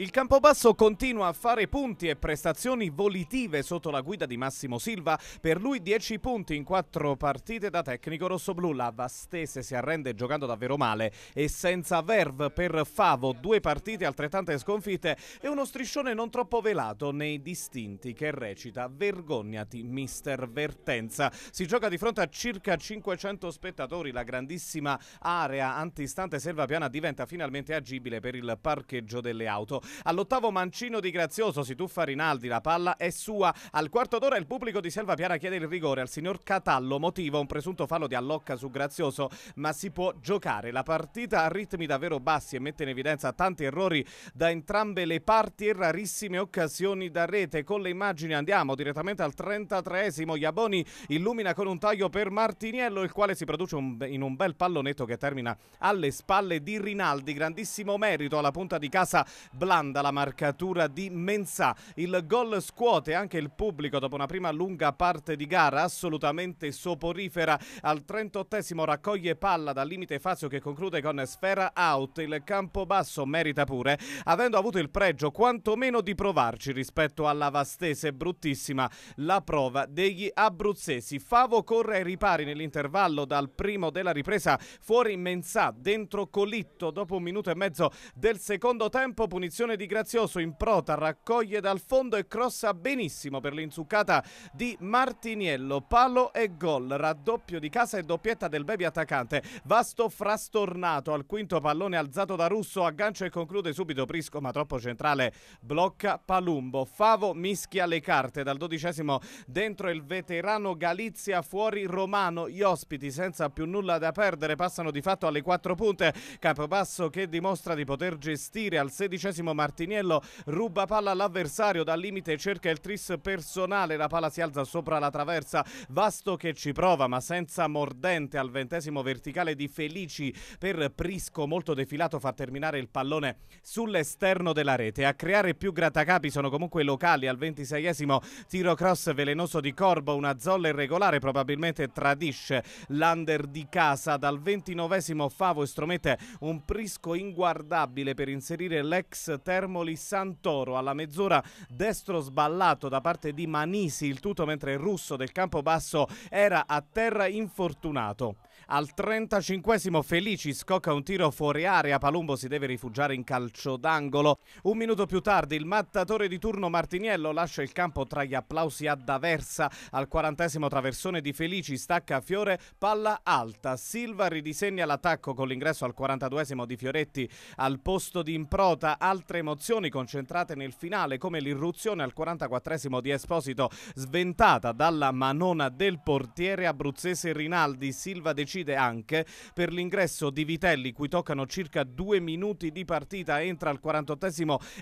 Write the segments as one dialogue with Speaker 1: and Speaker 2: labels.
Speaker 1: Il Campobasso continua a fare punti e prestazioni volitive sotto la guida di Massimo Silva, per lui 10 punti in 4 partite da tecnico rossoblu, la Vastese si arrende giocando davvero male e senza verve per Favo, due partite altrettante sconfitte e uno striscione non troppo velato nei distinti che recita Vergognati mister Vertenza. Si gioca di fronte a circa 500 spettatori, la grandissima area antistante Selva Piana diventa finalmente agibile per il parcheggio delle auto. All'ottavo mancino di Grazioso si tuffa Rinaldi, la palla è sua. Al quarto d'ora il pubblico di Selva Piana chiede il rigore al signor Catallo, motivo un presunto fallo di Allocca su Grazioso, ma si può giocare la partita ha ritmi davvero bassi e mette in evidenza tanti errori da entrambe le parti e rarissime occasioni da rete. Con le immagini andiamo direttamente al 33esimo, Iaboni illumina con un taglio per Martiniello, il quale si produce un, in un bel pallonetto che termina alle spalle di Rinaldi, grandissimo merito alla punta di casa Blanca blanda la marcatura di Mensà. Il gol scuote anche il pubblico dopo una prima lunga parte di gara assolutamente soporifera. Al 38 raccoglie palla dal limite Fazio che conclude con sfera out. Il campo basso merita pure, avendo avuto il pregio quantomeno di provarci rispetto alla vastese bruttissima la prova degli abruzzesi. Favo corre ai ripari nell'intervallo dal primo della ripresa fuori Mensà, dentro Colitto dopo un minuto e mezzo del secondo tempo punizione L'azione di Grazioso in prota raccoglie dal fondo e crossa benissimo per l'inzuccata di Martiniello. Palo e gol, raddoppio di casa e doppietta del baby attaccante. Vasto frastornato al quinto pallone alzato da Russo, aggancia e conclude subito Prisco ma troppo centrale. Blocca Palumbo, Favo mischia le carte dal dodicesimo dentro il veterano Galizia fuori Romano. Gli ospiti senza più nulla da perdere passano di fatto alle quattro punte. Capobasso che dimostra di poter gestire al sedicesimo fermo Martiniello ruba palla all'avversario dal limite cerca il tris personale la palla si alza sopra la traversa Vasto che ci prova ma senza mordente al ventesimo verticale di Felici per Prisco molto defilato fa terminare il pallone sull'esterno della rete a creare più grattacapi sono comunque i locali al ventiseiesimo tiro cross velenoso di Corbo una zolla irregolare probabilmente tradisce l'under di casa dal ventinovesimo Favo estromette un Prisco inguardabile per inserire l'ex Termoli Santoro alla mezz'ora destro sballato da parte di Manisi il tutto mentre il russo del campo basso era a terra infortunato. Al 35 Felici scocca un tiro fuori area, Palumbo si deve rifugiare in calcio d'angolo. Un minuto più tardi il mattatore di turno Martiniello lascia il campo tra gli applausi ad Aversa. Al 40 traversone di Felici stacca a Fiore, palla alta. Silva ridisegna l'attacco con l'ingresso al 42 di Fioretti al posto di Improta. Altre emozioni concentrate nel finale come l'irruzione al 44 di Esposito sventata dalla manona del portiere abruzzese Rinaldi. Silva decide decide anche per l'ingresso di Vitelli, cui toccano circa due minuti di partita, entra al 48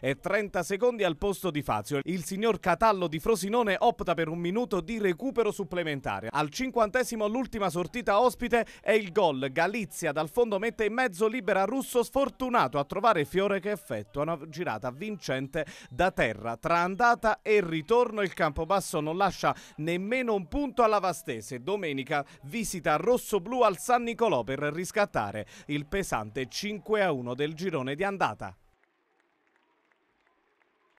Speaker 1: e 30 secondi al posto di Fazio. Il signor Catallo di Frosinone opta per un minuto di recupero supplementare. Al 50 l'ultima sortita ospite è il gol. Galizia dal fondo mette in mezzo libera Russo sfortunato a trovare Fiore che effettua una girata vincente da terra. Tra andata e ritorno il Campobasso non lascia nemmeno un punto alla Vastese. Domenica visita Rosso Blu al San Nicolò per riscattare il pesante 5-1 del girone di andata.